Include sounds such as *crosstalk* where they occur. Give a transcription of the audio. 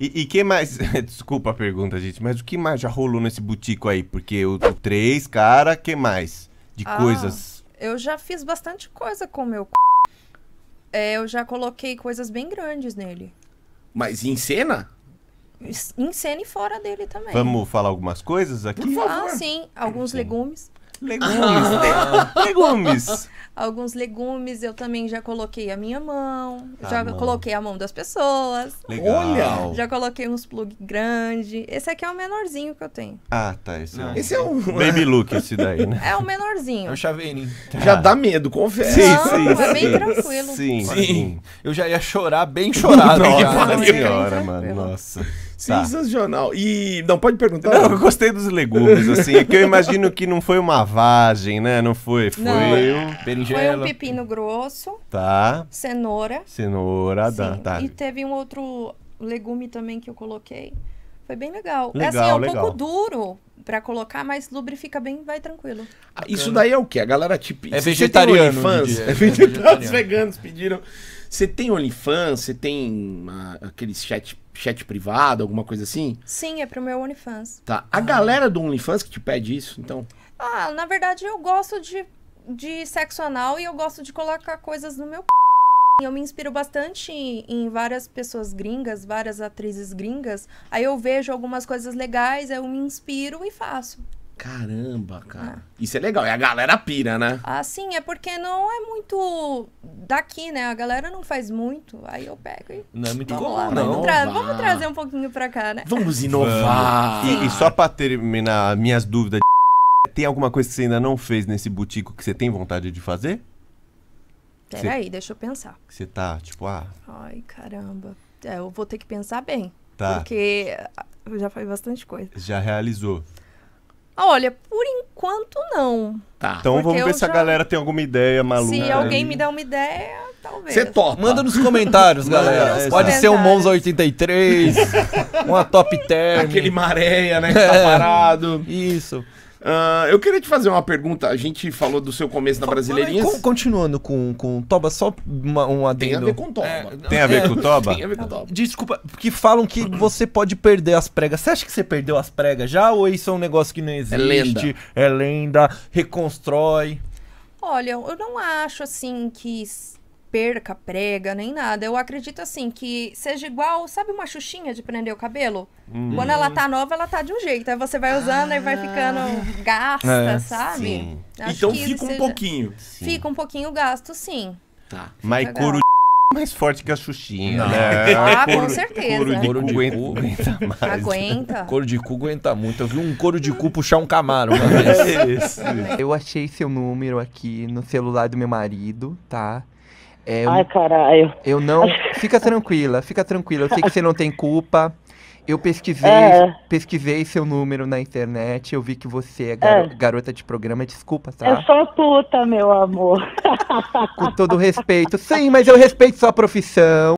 E, e que mais. *laughs* Desculpa a pergunta, gente, mas o que mais já rolou nesse butico aí? Porque o, o três, cara, que mais? De ah, coisas. Eu já fiz bastante coisa com o meu c... É, eu já coloquei coisas bem grandes nele. Mas em cena? Em cena e fora dele também. Vamos falar algumas coisas aqui? Por favor. Ah, sim. Alguns sim. legumes. Legumes, né? *laughs* Legumes. Alguns legumes eu também já coloquei a minha mão, a tá já mão. coloquei a mão das pessoas. Legal. Olha! Já coloquei uns plug grande. Esse aqui é o menorzinho que eu tenho. Ah, tá. Esse, é Não, é, esse é um. *laughs* *laughs* Baby look, esse daí, né? É o menorzinho. É o chaveirinho. Já dá medo, confesso. Sim, Não, sim. É bem tranquilo. Sim, sim, Eu já ia chorar bem chorado. Nossa senhora, mano. É Nossa. Tá. Sensacional. Tá. E. Não, pode perguntar. Não, eu gostei dos legumes, assim. É que eu imagino que não foi uma lavagem, né? Não foi? Foi Não. É. um berinjela. Foi um pepino grosso, Tá. cenoura. Cenoura, tá. E teve um outro legume também que eu coloquei. Foi bem legal. É assim, legal é assim, é um legal. pouco duro para colocar, mas lubrifica bem, vai tranquilo. Ah, isso daí é o que? A galera tipo. É vegetariano. Fãs, é, vegetariano. *laughs* Os veganos pediram. Você tem OnlyFans? Você tem aqueles chat, chat privado, alguma coisa assim? Sim, é pro meu OnlyFans. Tá. A ah. galera do OnlyFans que te pede isso, então? Ah, na verdade eu gosto de, de sexo anal e eu gosto de colocar coisas no meu eu me inspiro bastante em, várias pessoas gringas, várias atrizes gringas. Aí eu vejo algumas coisas legais, eu me inspiro e faço. Caramba, cara. É. Isso é legal. E a galera pira, né? Ah, sim. É porque não é muito daqui, né? A galera não faz muito. Aí eu pego e... Não é muito vamos lá, não. Vamos, tra vamos, trazer um pouquinho pra cá, né? Vamos inovar. e, e só pra terminar minhas dúvidas... De... Tem alguma coisa que você ainda não fez nesse boutique que você tem vontade de fazer? Peraí, deixa eu pensar. Você tá, tipo, ah. Ai, caramba. É, eu vou ter que pensar bem. Tá. Porque eu ah, já falei bastante coisa. Já realizou? Olha, por enquanto não. Tá. Então vamos ver se já... a galera tem alguma ideia maluca. Se alguém me der uma ideia, talvez. Você topa. Manda nos comentários, galera. Nos Pode comentários. ser um Monza 83, *laughs* uma Top Term. Aquele maréia, né? Que tá é. parado. Isso. Uh, eu queria te fazer uma pergunta. A gente falou do seu começo na Brasileirinha. Continuando com, com Toba, só uma, um adendo. Tem a ver com Toba. É, tem a ver com Toba? *laughs* Tem a ver com Toba. Desculpa, porque falam que você pode perder as pregas. Você acha que você perdeu as pregas já? Ou isso é um negócio que não é existe? É lenda. É lenda reconstrói. Olha, eu não acho assim que perca prega nem nada. Eu acredito assim que seja igual, sabe uma xuxinha de prender o cabelo? Hum. Quando ela tá nova, ela tá de um jeito. Aí você vai usando ah. e vai ah. ficando gasta, é. sabe? Então fica um seja... pouquinho. Sim. Fica um pouquinho gasto, sim. Tá. Mas couro é mais forte que a Xuxinha, Não. né? Ah, couro, com certeza. Couro de, couro de cu, aguenta, aguenta mais. Aguenta. *laughs* Couro de cu aguenta muito. Eu vi um couro de cu puxar um camaro uma *laughs* vez. É isso. Eu achei seu número aqui no celular do meu marido, tá? É, eu, Ai, caralho. Eu não. *laughs* Fica tranquila, fica tranquila. Eu sei que você não tem culpa. Eu pesquisei, é. pesquisei seu número na internet, eu vi que você é, é, garota de programa, desculpa, tá? Eu sou puta, meu amor. Com todo respeito. Sim, mas eu respeito sua profissão.